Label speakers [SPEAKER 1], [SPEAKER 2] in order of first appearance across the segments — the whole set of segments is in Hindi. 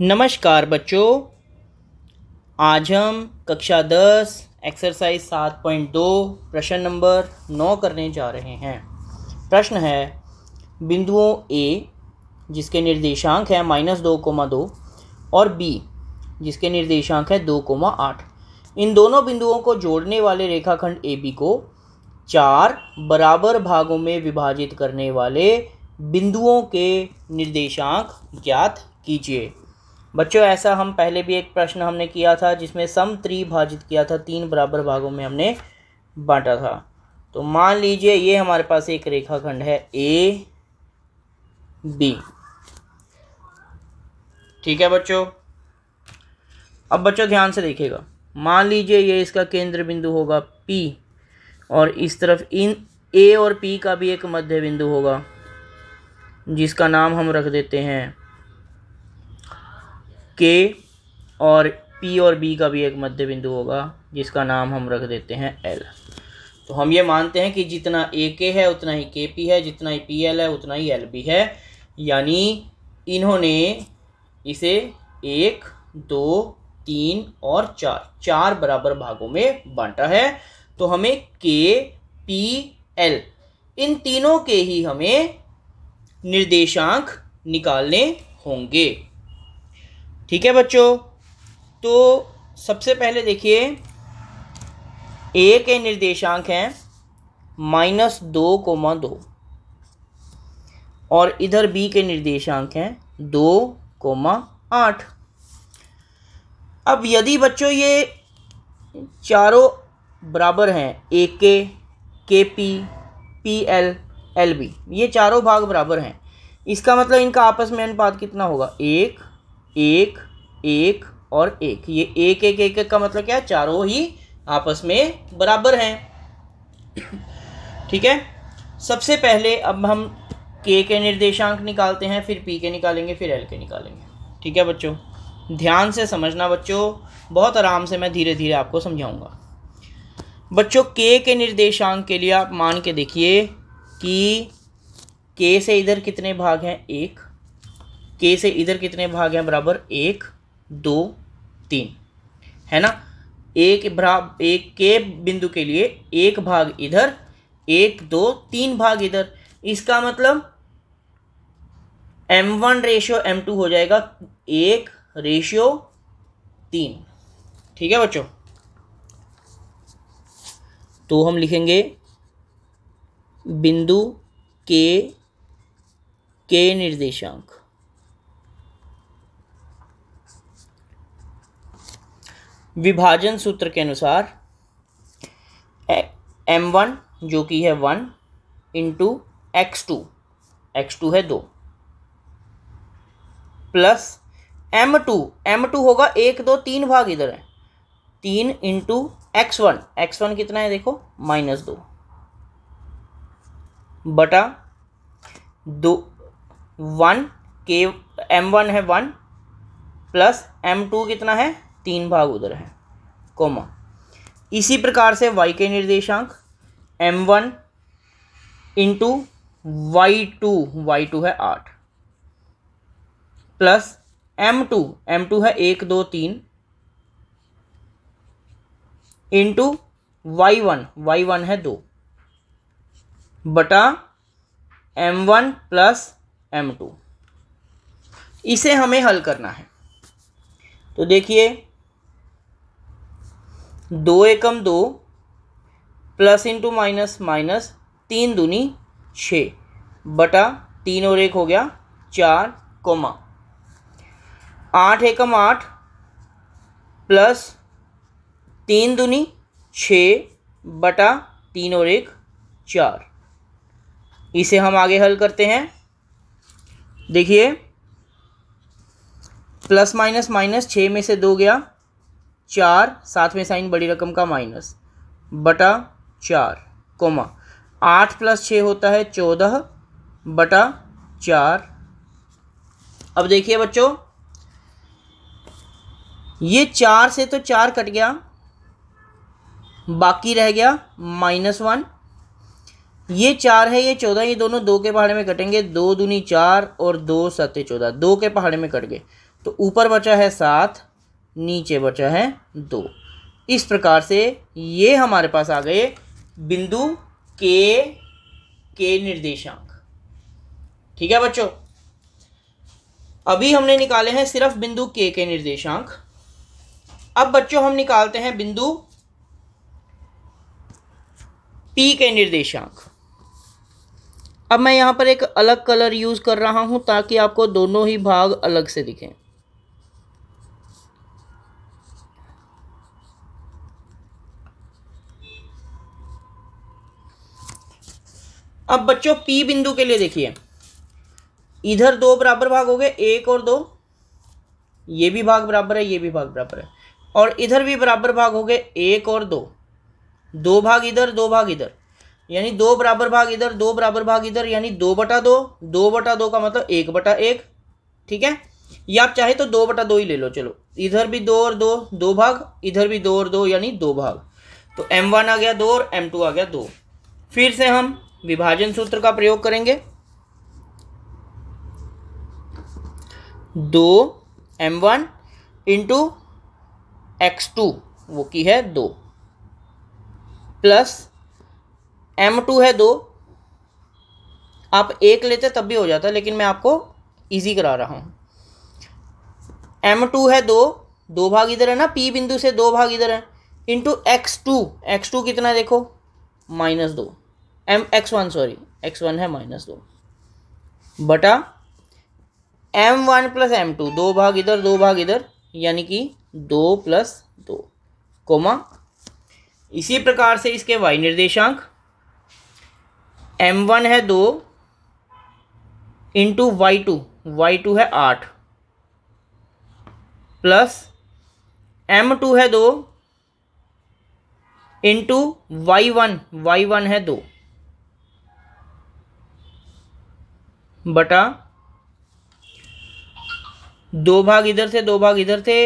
[SPEAKER 1] नमस्कार बच्चों आज हम कक्षा दस एक्सरसाइज सात पॉइंट दो प्रश्न नंबर नौ करने जा रहे हैं प्रश्न है बिंदुओं ए जिसके निर्देशांक है माइनस दो कोमा दो और बी जिसके निर्देशांक है दो कोमा आठ इन दोनों बिंदुओं को जोड़ने वाले रेखाखंड ए बी को चार बराबर भागों में विभाजित करने वाले बिंदुओं के निर्देशांक ज्ञात कीजिए बच्चों ऐसा हम पहले भी एक प्रश्न हमने किया था जिसमें सम त्रिभाजित किया था तीन बराबर भागों में हमने बांटा था तो मान लीजिए ये हमारे पास एक रेखाखंड है ए बी ठीक है बच्चों अब बच्चों ध्यान से देखिएगा मान लीजिए ये इसका केंद्र बिंदु होगा पी और इस तरफ इन ए और पी का भी एक मध्य बिंदु होगा जिसका नाम हम रख देते हैं के और पी और बी का भी एक मध्य बिंदु होगा जिसका नाम हम रख देते हैं एल तो हम ये मानते हैं कि जितना ए के है उतना ही के पी है जितना ही पी एल है उतना ही एल बी है यानी इन्होंने इसे एक दो तीन और चार चार बराबर भागों में बांटा है तो हमें के पी एल इन तीनों के ही हमें निर्देशांक निकालने होंगे ठीक है बच्चों तो सबसे पहले देखिए ए के निर्देशांक हैं माइनस दो कोमा दो और इधर बी के निर्देशांक हैं दो कोमा आठ अब यदि बच्चों ये चारों बराबर हैं A K K P P L L B ये चारों भाग बराबर हैं इसका मतलब इनका आपस में अनुपात कितना होगा एक एक एक और एक ये एक एक एक, एक का मतलब क्या है चारों ही आपस में बराबर हैं ठीक है सबसे पहले अब हम के के निर्देशांक निकालते हैं फिर पी के निकालेंगे फिर एल के निकालेंगे ठीक है बच्चों ध्यान से समझना बच्चों बहुत आराम से मैं धीरे धीरे आपको समझाऊंगा बच्चों के के निर्देशांक के लिए आप मान के देखिए कि के से इधर कितने भाग हैं एक के से इधर कितने भाग हैं बराबर एक दो तीन है ना एक बराबर एक के बिंदु के लिए एक भाग इधर एक दो तीन भाग इधर इसका मतलब M one ratio M two हो जाएगा एक रेशियो तीन ठीक है बच्चों तो हम लिखेंगे बिंदु के के निर्देशांक विभाजन सूत्र के अनुसार एम वन जो कि है one into X two X two है दो plus M two M two होगा एक दो तीन भाग इधर है तीन इंटू एक्स वन एक्स वन कितना है देखो माइनस दो बटा दो वन के एम वन है वन प्लस एम टू कितना है तीन भाग उधर है कोमा इसी प्रकार से y के निर्देशांक m1 one into Y two Y two है आठ plus M two M two है एक दो तीन into Y one Y one है दो बटा M one plus M two इसे हमें हल करना है तो देखिए दो एकम दो प्लस इंटू माइनस माइनस तीन दूनी छ बटा तीन और एक हो गया चार कोमा आठ एकम आठ प्लस तीन दूनी छः बटा तीन और एक चार इसे हम आगे हल करते हैं देखिए प्लस माइनस माइनस छः में से दो गया चार साथ में साइन बड़ी रकम का माइनस बटा चार कोमा आठ प्लस छः होता है चौदह बटा चार अब देखिए बच्चों ये चार से तो चार कट गया बाकी रह गया माइनस वन ये चार है ये चौदह ये दोनों दो के पहाड़े में कटेंगे दो दूनी चार और दो सत्य चौदह दो के पहाड़े में कट गए तो ऊपर बचा है सात नीचे बचा है दो इस प्रकार से ये हमारे पास आ गए बिंदु के के निर्देशांक ठीक है बच्चों अभी हमने निकाले हैं सिर्फ बिंदु के के निर्देशांक अब बच्चों हम निकालते हैं बिंदु पी के निर्देशांक अब मैं यहां पर एक अलग कलर यूज़ कर रहा हूं ताकि आपको दोनों ही भाग अलग से दिखें अब बच्चों पी बिंदु के लिए देखिए इधर दो बराबर भाग हो गए एक और दो ये भी भाग बराबर है ये भी भाग बराबर है और इधर भी बराबर भाग हो गए एक और दो दो भाग इधर दो भाग इधर यानी दो बराबर भाग इधर दो बराबर भाग इधर यानी दो बटा दो दो बटा दो का मतलब एक बटा एक ठीक है या आप चाहे तो दो बटा दो ही ले लो चलो इधर भी दो और दो दो भाग इधर भी दो और दो यानी दो भाग तो एम वन आ गया दो और एम टू आ गया दो फिर से हम विभाजन सूत्र का प्रयोग करेंगे दो M one into X two वो की है दो प्लस एम टू है दो आप एक लेते तब भी हो जाता लेकिन मैं आपको इजी करा रहा हूं एम टू है दो दो भाग इधर है ना पी बिंदु से दो भाग इधर है into X two X two कितना है देखो माइनस दो M X one sorry X one है माइनस दो बटा M one plus M two दो भाग इधर दो भाग इधर यानी कि दो प्लस दो कोमा इसी प्रकार से इसके वाई निर्देशांक एम वन है दो into Y two Y two है आठ प्लस एम टू है दो into Y one Y one है दो बटा दो भाग इधर थे दो भाग इधर थे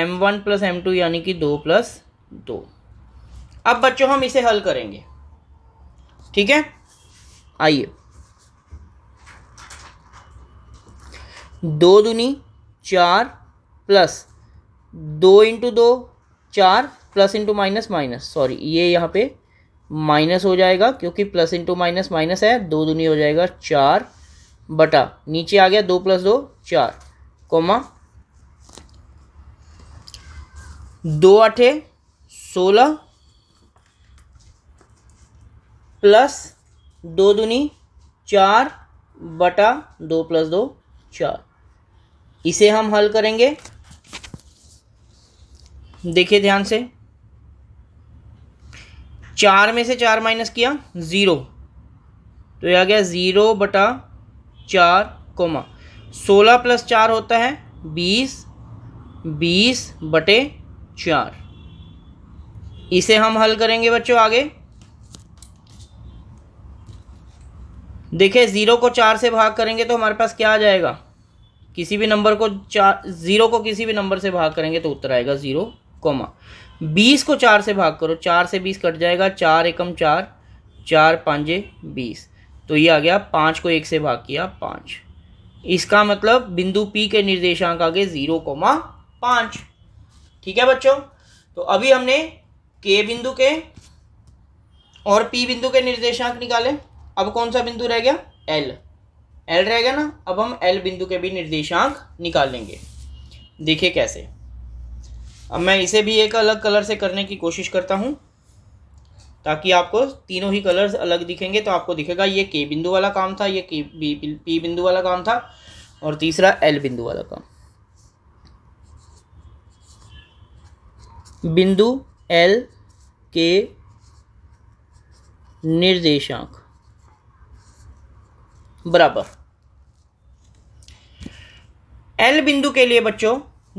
[SPEAKER 1] M one plus M two यानी कि दो प्लस दो अब बच्चों हम इसे हल करेंगे ठीक है आइए दो दूनी चार प्लस दो इंटू दो चार plus into minus minus sorry ये यहाँ पे माइनस हो जाएगा क्योंकि प्लस इंटू माइनस माइनस है दो दूनी हो जाएगा चार बटा नीचे आ गया दो प्लस दो चार कोमा दो अठे सोलह प्लस दो दुनी चार बटा दो प्लस दो चार इसे हम हल करेंगे देखिए ध्यान से चार में से चार माइनस किया ज़ीरो तो यह आ गया ज़ीरो बटा चार कोमा सोलह प्लस चार होता है बीस बीस बटे चार इसे हम हल करेंगे बच्चों आगे देखिए ज़ीरो को चार से भाग करेंगे तो हमारे पास क्या आ जाएगा किसी भी नंबर को चार ज़ीरो को किसी भी नंबर से भाग करेंगे तो उत्तर आएगा ज़ीरो कोमा बीस को चार से भाग करो चार से बीस कट जाएगा चार एकम चार चार पाँच बीस तो ये आ गया पाँच को एक से भाग किया पाँच इसका मतलब बिंदु पी के निर्देशांक आगे जीरो कोमा पाँच ठीक है बच्चों तो अभी हमने के बिंदु के और पी बिंदु के निर्देशांक निकाले अब कौन सा बिंदु रह गया एल एल रह गया ना अब हम एल बिंदु के भी निर्देशांक निकालेंगे देखिए कैसे अब मैं इसे भी एक अलग कलर से करने की कोशिश करता हूँ ताकि आपको तीनों ही कलर्स अलग दिखेंगे तो आपको दिखेगा ये के बिंदु वाला काम था ये के पी बिंदु वाला काम था और तीसरा एल बिंदु वाला काम बिंदु एल के निर्देशांक बराबर एल बिंदु के लिए बच्चों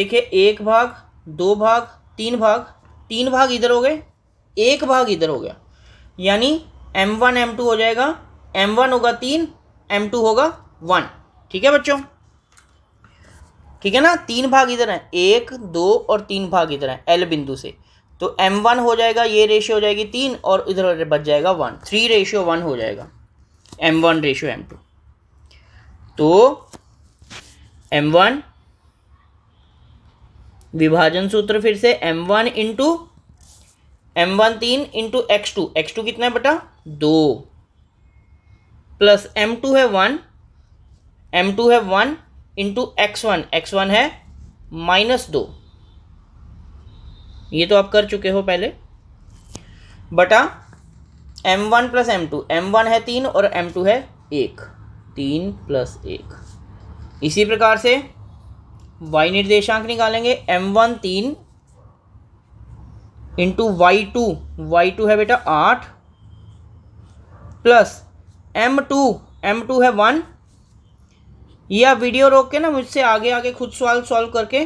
[SPEAKER 1] देखिए एक भाग दो भाग तीन भाग तीन भाग इधर हो गए एक भाग इधर हो गया यानी एम वन एम टू हो जाएगा एम वन होगा तीन एम टू होगा वन ठीक है बच्चों ठीक है ना तीन भाग इधर है एक दो और तीन भाग इधर है एल बिंदु से तो एम वन हो जाएगा ये रेशियो हो जाएगी तीन और इधर बच जाएगा वन थ्री रेशियो वन हो जाएगा M one ratio M two तो एम वन विभाजन सूत्र फिर से M one into M one तीन into X two X two कितना है बेटा दो प्लस एम टू है वन एम टू है one into x one x one है माइनस दो ये तो आप कर चुके हो पहले बटा M one plus M two M one है तीन और एम टू है एक तीन प्लस एक इसी प्रकार से वाई निर्देशांक निकालेंगे एम वन तीन into Y two Y two है बेटा आठ plus M two M two है वन या वीडियो रोक के ना मुझसे आगे आगे खुद सवाल सॉल्व करके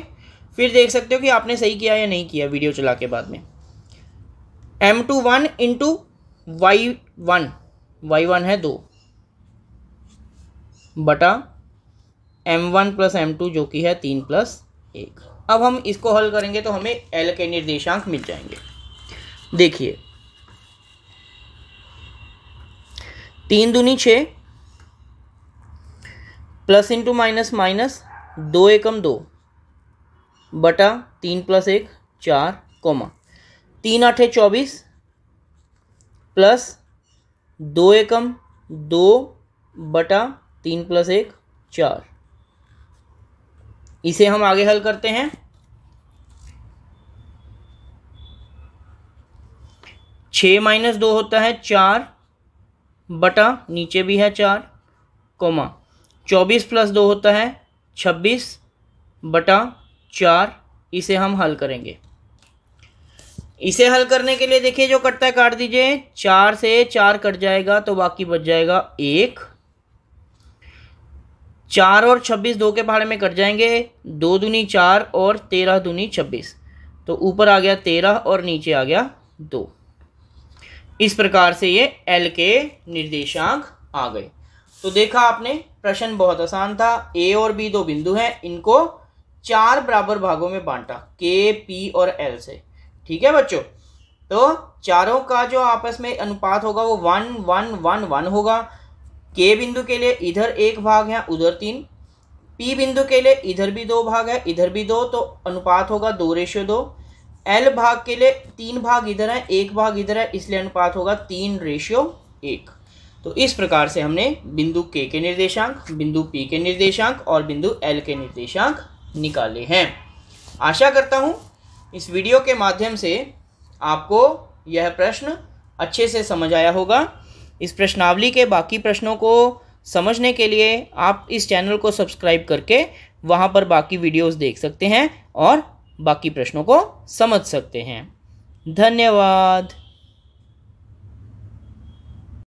[SPEAKER 1] फिर देख सकते हो कि आपने सही किया या नहीं किया वीडियो चला के बाद में M two one into Y one Y one है दो बटा M one plus M two जो कि है तीन प्लस एक अब हम इसको हल करेंगे तो हमें एल के निर्देशांक मिल जाएंगे देखिए तीन दूनी छ प्लस इंटू माइनस माइनस दो एकम दो बटा तीन प्लस एक चार कोमा तीन आठे चौबीस प्लस दो एकम दो बटा तीन प्लस एक चार इसे हम आगे हल करते हैं छ माइनस दो होता है चार बटा नीचे भी है चार कोमा चौबीस प्लस दो होता है छब्बीस बटा चार इसे हम हल करेंगे इसे हल करने के लिए देखिए जो कटता है काट दीजिए चार से चार कट जाएगा तो बाकी बच जाएगा एक चार और छब्बीस दो के पहाड़े में कट जाएंगे दो दूनी चार और तेरह दूनी छब्बीस तो ऊपर आ गया तेरह और नीचे आ गया दो इस प्रकार से ये एल के निर्देशांक आ गए तो देखा आपने प्रश्न बहुत आसान था ए और बी दो बिंदु हैं इनको चार बराबर भागों में बांटा के पी और एल से ठीक है बच्चों तो चारों का जो आपस में अनुपात होगा वो वन वन वन वन होगा के बिंदु के लिए इधर एक भाग है उधर तीन पी बिंदु के लिए इधर भी दो भाग है इधर भी दो तो अनुपात होगा दो रेशियो दो एल भाग के लिए तीन भाग इधर है एक भाग इधर है इसलिए अनुपात होगा तीन रेशियो एक तो इस प्रकार से हमने बिंदु के के निर्देशांक बिंदु पी के निर्देशांक और बिंदु एल के निर्देशांक निकाले हैं आशा करता हूँ इस वीडियो के माध्यम से आपको यह प्रश्न अच्छे से समझ आया होगा इस प्रश्नावली के बाकी प्रश्नों को समझने के लिए आप इस चैनल को सब्सक्राइब करके वहाँ पर बाकी वीडियोस देख सकते हैं और बाकी प्रश्नों को समझ सकते हैं धन्यवाद